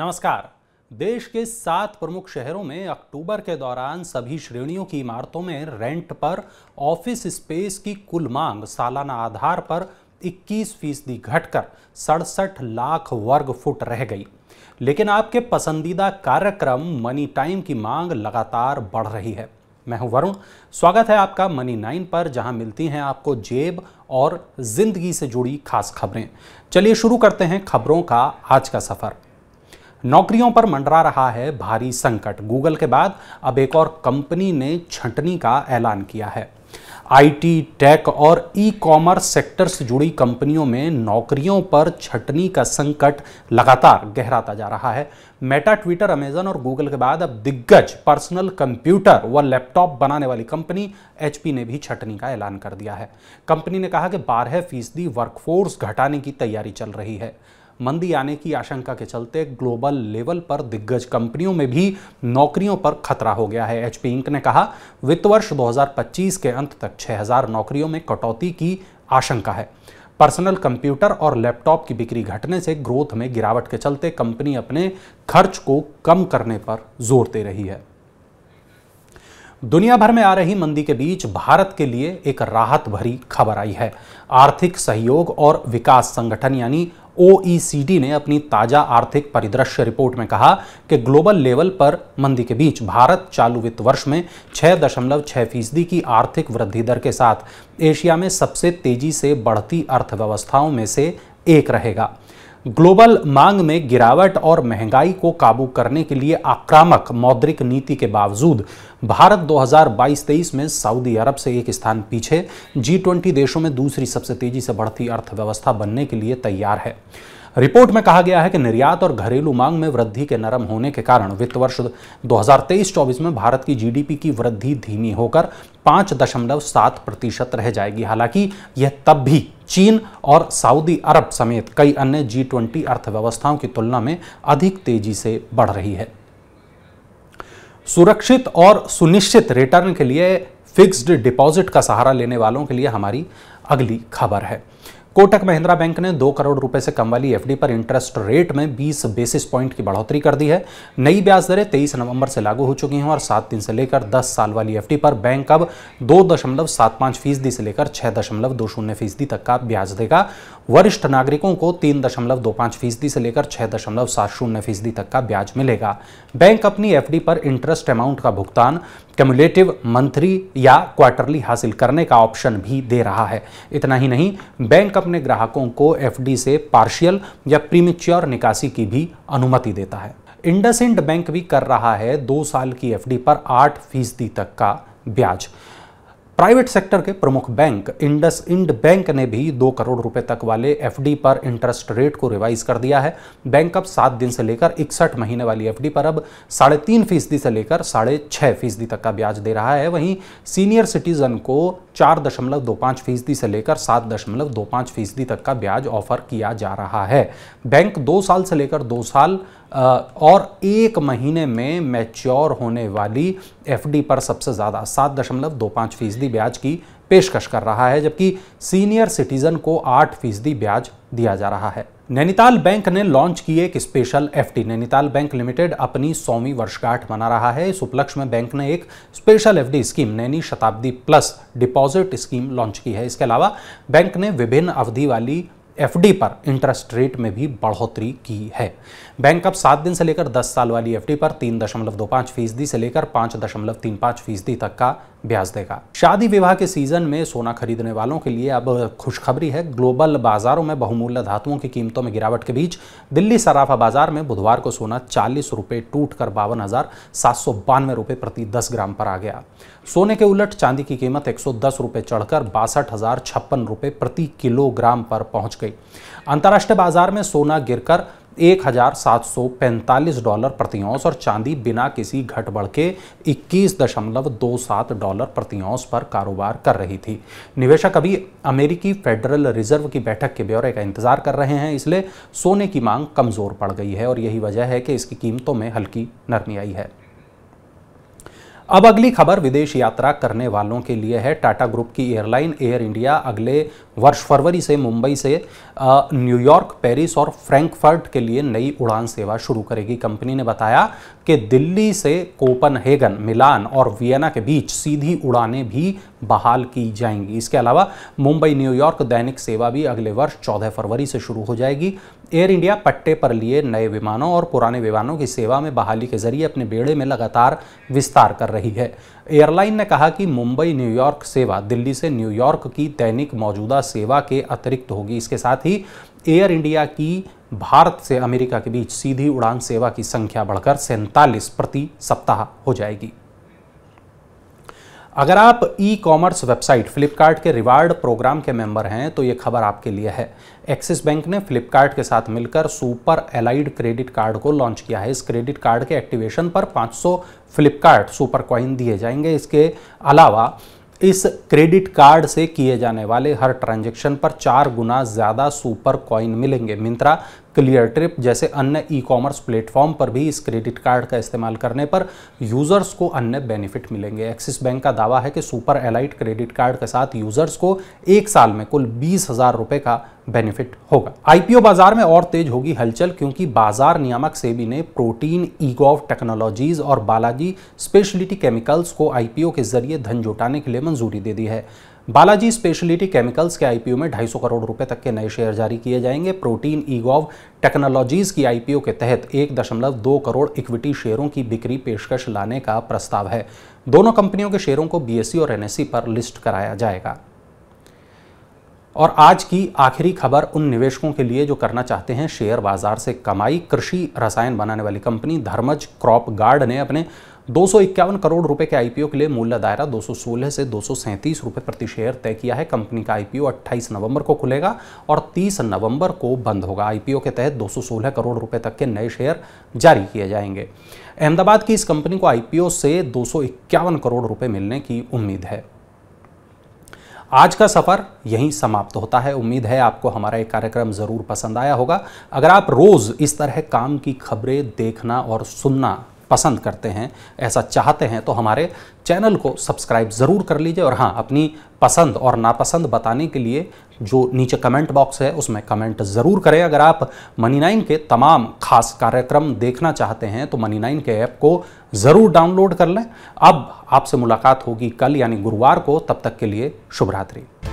नमस्कार देश के सात प्रमुख शहरों में अक्टूबर के दौरान सभी श्रेणियों की इमारतों में रेंट पर ऑफिस स्पेस की कुल मांग सालाना आधार पर 21 फीसदी घटकर सड़सठ लाख वर्ग फुट रह गई लेकिन आपके पसंदीदा कार्यक्रम मनी टाइम की मांग लगातार बढ़ रही है मैं हूं वरुण स्वागत है आपका मनी नाइन पर जहां मिलती हैं आपको जेब और जिंदगी से जुड़ी खास खबरें चलिए शुरू करते हैं खबरों का आज का सफ़र नौकरियों पर मंडरा रहा है भारी संकट गूगल के बाद अब एक और कंपनी ने छंटनी का ऐलान किया है आईटी टेक और ई कॉमर्स सेक्टर से जुड़ी कंपनियों में नौकरियों पर छटनी का संकट लगातार गहराता जा रहा है मेटा ट्विटर अमेजन और गूगल के बाद अब दिग्गज पर्सनल कंप्यूटर व लैपटॉप बनाने वाली कंपनी एचपी ने भी छटनी का ऐलान कर दिया है कंपनी ने कहा कि बारह फीसदी वर्कफोर्स घटाने की तैयारी चल रही है मंदी आने की आशंका के चलते ग्लोबल लेवल पर दिग्गज कंपनियों में भी नौकरियों पर खतरा हो गया है एचपी इंक ने कहा वित्त वर्ष 2025 के अंत तक 6000 नौकरियों में कटौती की आशंका है पर्सनल कंप्यूटर और लैपटॉप की बिक्री घटने से ग्रोथ में गिरावट के चलते कंपनी अपने खर्च को कम करने पर जोर दे रही है दुनिया भर में आ रही मंदी के बीच भारत के लिए एक राहत भरी खबर आई है आर्थिक सहयोग और विकास संगठन यानी ओईसीडी e ने अपनी ताज़ा आर्थिक परिदृश्य रिपोर्ट में कहा कि ग्लोबल लेवल पर मंदी के बीच भारत चालू वित्त वर्ष में छह दशमलव छह फीसदी की आर्थिक वृद्धि दर के साथ एशिया में सबसे तेजी से बढ़ती अर्थव्यवस्थाओं में से एक रहेगा ग्लोबल मांग में गिरावट और महंगाई को काबू करने के लिए आक्रामक मौद्रिक नीति के बावजूद भारत 2022-23 में सऊदी अरब से एक स्थान पीछे जी ट्वेंटी देशों में दूसरी सबसे तेजी से बढ़ती अर्थव्यवस्था बनने के लिए तैयार है रिपोर्ट में कहा गया है कि निर्यात और घरेलू मांग में वृद्धि के नरम होने के कारण वित्त वर्ष 2023-24 में भारत की जीडीपी की वृद्धि धीमी होकर पांच दशमलव सात प्रतिशत रह जाएगी हालांकि यह तब भी चीन और सऊदी अरब समेत कई अन्य जी ट्वेंटी अर्थव्यवस्थाओं की तुलना में अधिक तेजी से बढ़ रही है सुरक्षित और सुनिश्चित रिटर्न के लिए फिक्स्ड डिपॉजिट का सहारा लेने वालों के लिए हमारी अगली खबर है कोटक महिंद्रा बैंक ने दो करोड़ रुपए से कम वाली एफडी पर इंटरेस्ट रेट में 20 बेसिस पॉइंट की बढ़ोतरी कर दी है नई ब्याज दरें 23 नवंबर से लागू हो चुकी हैं और सात दिन से लेकर 10 साल वाली एफडी पर बैंक अब दो दशमलव सात पांच फीसदी से लेकर छह दशमलव दो शून्य फीसदी तक का ब्याज देगा वरिष्ठ नागरिकों को तीन दशमलव दो पांच फीसदी से लेकर छह दशमलव सात शून्य फीसदी तक का ब्याज मिलेगा बैंक अपनी एफडी पर इंटरेस्ट अमाउंट का भुगतान क्यूमुलेटिव मंथली या क्वार्टरली हासिल करने का ऑप्शन भी दे रहा है इतना ही नहीं बैंक अपने ग्राहकों को एफडी से पार्शियल या प्रीमेच्योर निकासी की भी अनुमति देता है इंडसइंड बैंक भी कर रहा है दो साल की एफडी पर आठ फीसदी तक का ब्याज प्राइवेट सेक्टर के प्रमुख बैंक इंडस इंड बैंक ने भी दो करोड़ रुपए तक वाले एफडी पर इंटरेस्ट रेट को रिवाइज कर दिया है बैंक अब सात दिन से लेकर इकसठ महीने वाली एफडी पर अब साढ़े तीन फीसदी से लेकर साढ़े छह फीसदी तक का ब्याज दे रहा है वहीं सीनियर सिटीजन को चार दशमलव दो पांच फीसदी से लेकर सात दशमलव दो पांच फीसदी तक का ब्याज ऑफर किया जा रहा है बैंक दो साल से लेकर दो साल और एक महीने में मैच्योर होने वाली एफडी पर सबसे ज़्यादा सात दशमलव दो पांच फीसदी फीसदी ब्याज की पेशकश कर रहा है जबकि सीनियर सिटीजन को आठ फीसदी ब्याज दिया जा रहा है नैनीताल बैंक ने लॉन्च की एक special FD Nainital bank limited अपनी सौवीं वर्षगांठ मना रहा है इस उपलक्ष्य में बैंक ने एक स्पेशल एफडी स्कीम नैनी शताब्दी प्लस डिपॉजिट स्कीम लॉन्च की है इसके अलावा बैंक ने विभिन्न अवधि वाली एफडी पर इंटरेस्ट रेट में भी बढ़ोतरी की है बैंक अब सात दिन से लेकर दस साल वाली एफ पर तीन दशमलव दो पाँच फीसदी से लेकर पाँच दशमलव तीन पाँच फीसदी तक का ब्याज देगा शादी विवाह के सीजन में सोना खरीदने वालों के लिए अब खुशखबरी है ग्लोबल बाजारों में बहुमूल्य धातुओं की कीमतों में गिरावट के बीच दिल्ली सराफा बाजार में बुधवार को सोना चालीस रुपये टूट कर बावन हजार सात सौ बानवे रुपये प्रति दस ग्राम पर आ गया सोने के उलट चांदी की कीमत एक सौ दस रुपये चढ़कर बासठ हजार छप्पन रुपये प्रति किलोग्राम पर पहुंच गई अंतर्राष्ट्रीय बाजार में सोना गिरकर एक हज़ार सात सौ पैंतालीस डॉलर प्रति औंस और चांदी बिना किसी घट बढ़ के इक्कीस दशमलव दो सात डॉलर प्रति औंस पर कारोबार कर रही थी निवेशक अभी अमेरिकी फेडरल रिजर्व की बैठक के ब्यौरे का इंतजार कर रहे हैं इसलिए सोने की मांग कमज़ोर पड़ गई है और यही वजह है कि इसकी कीमतों में हल्की नरमी आई है अब अगली खबर विदेश यात्रा करने वालों के लिए है टाटा ग्रुप की एयरलाइन एयर इंडिया अगले वर्ष फरवरी से मुंबई से न्यूयॉर्क पेरिस और फ्रैंकफर्ट के लिए नई उड़ान सेवा शुरू करेगी कंपनी ने बताया कि दिल्ली से कोपनहेगन मिलान और वियना के बीच सीधी उड़ानें भी बहाल की जाएंगी इसके अलावा मुंबई न्यूयॉर्क दैनिक सेवा भी अगले वर्ष चौदह फरवरी से शुरू हो जाएगी एयर इंडिया पट्टे पर लिए नए विमानों और पुराने विमानों की सेवा में बहाली के जरिए अपने बेड़े में लगातार विस्तार कर रही है एयरलाइन ने कहा कि मुंबई न्यूयॉर्क सेवा दिल्ली से न्यूयॉर्क की दैनिक मौजूदा सेवा के अतिरिक्त होगी इसके साथ ही एयर इंडिया की भारत से अमेरिका के बीच सीधी उड़ान सेवा की संख्या बढ़कर सैंतालीस प्रति सप्ताह हो जाएगी अगर आप ई कॉमर्स वेबसाइट फ्लिपकार्ट के रिवार्ड प्रोग्राम के मेंबर हैं तो ये खबर आपके लिए है एक्सिस बैंक ने फ्लिपकार्ट के साथ मिलकर सुपर एलाइड क्रेडिट कार्ड को लॉन्च किया है इस क्रेडिट कार्ड के एक्टिवेशन पर 500 फ्लिपकार्ट सुपर कॉइन दिए जाएंगे इसके अलावा इस क्रेडिट कार्ड से किए जाने वाले हर ट्रांजेक्शन पर चार गुना ज़्यादा सुपर कॉइन मिलेंगे मिंत्रा क्लियर ट्रिप जैसे अन्य ई कॉमर्स प्लेटफॉर्म पर भी इस क्रेडिट कार्ड का इस्तेमाल करने पर यूज़र्स को अन्य बेनिफिट मिलेंगे एक्सिस बैंक का दावा है कि सुपर एलाइट क्रेडिट कार्ड के साथ यूज़र्स को एक साल में कुल बीस हज़ार रुपये का बेनिफिट होगा आईपीओ बाजार में और तेज होगी हलचल क्योंकि बाजार नियामक सेबी ने प्रोटीन ईगोव टेक्नोलॉजीज और बालाजी स्पेशलिटी केमिकल्स को आईपीओ के जरिए धन जुटाने के लिए मंजूरी दे दी है बालाजी स्पेशलिटी केमिकल्स के आईपीओ में 250 करोड़ रुपए तक के नए शेयर जारी किए जाएंगे प्रोटीन ईगोव टेक्नोलॉजीज की आईपीओ के तहत 1.2 करोड़ इक्विटी शेयरों की बिक्री पेशकश लाने का प्रस्ताव है दोनों कंपनियों के शेयरों को बीएसई और एनएससी पर लिस्ट कराया जाएगा और आज की आखिरी खबर उन निवेशकों के लिए जो करना चाहते हैं शेयर बाजार से कमाई कृषि रसायन बनाने वाली कंपनी धर्मज क्रॉप गार्ड ने अपने दो करोड़ रुपए के आईपीओ के लिए मूल्य दायरा 216 से दो रुपए प्रति शेयर तय किया है कंपनी का आईपीओ 28 नवंबर को खुलेगा और 30 नवंबर को बंद होगा आईपीओ के तहत 216 करोड़ रुपए तक के नए शेयर जारी किए जाएंगे अहमदाबाद की इस कंपनी को आईपीओ से दो करोड़ रुपए मिलने की उम्मीद है आज का सफ़र यहीं समाप्त होता है उम्मीद है आपको हमारा एक कार्यक्रम ज़रूर पसंद आया होगा अगर आप रोज़ इस तरह काम की खबरें देखना और सुनना पसंद करते हैं ऐसा चाहते हैं तो हमारे चैनल को सब्सक्राइब ज़रूर कर लीजिए और हाँ अपनी पसंद और नापसंद बताने के लिए जो नीचे कमेंट बॉक्स है उसमें कमेंट ज़रूर करें अगर आप मनी नाइन के तमाम खास कार्यक्रम देखना चाहते हैं तो मनी नाइन के ऐप को ज़रूर डाउनलोड कर लें अब आपसे मुलाकात होगी कल यानी गुरुवार को तब तक के लिए शुभरात्रि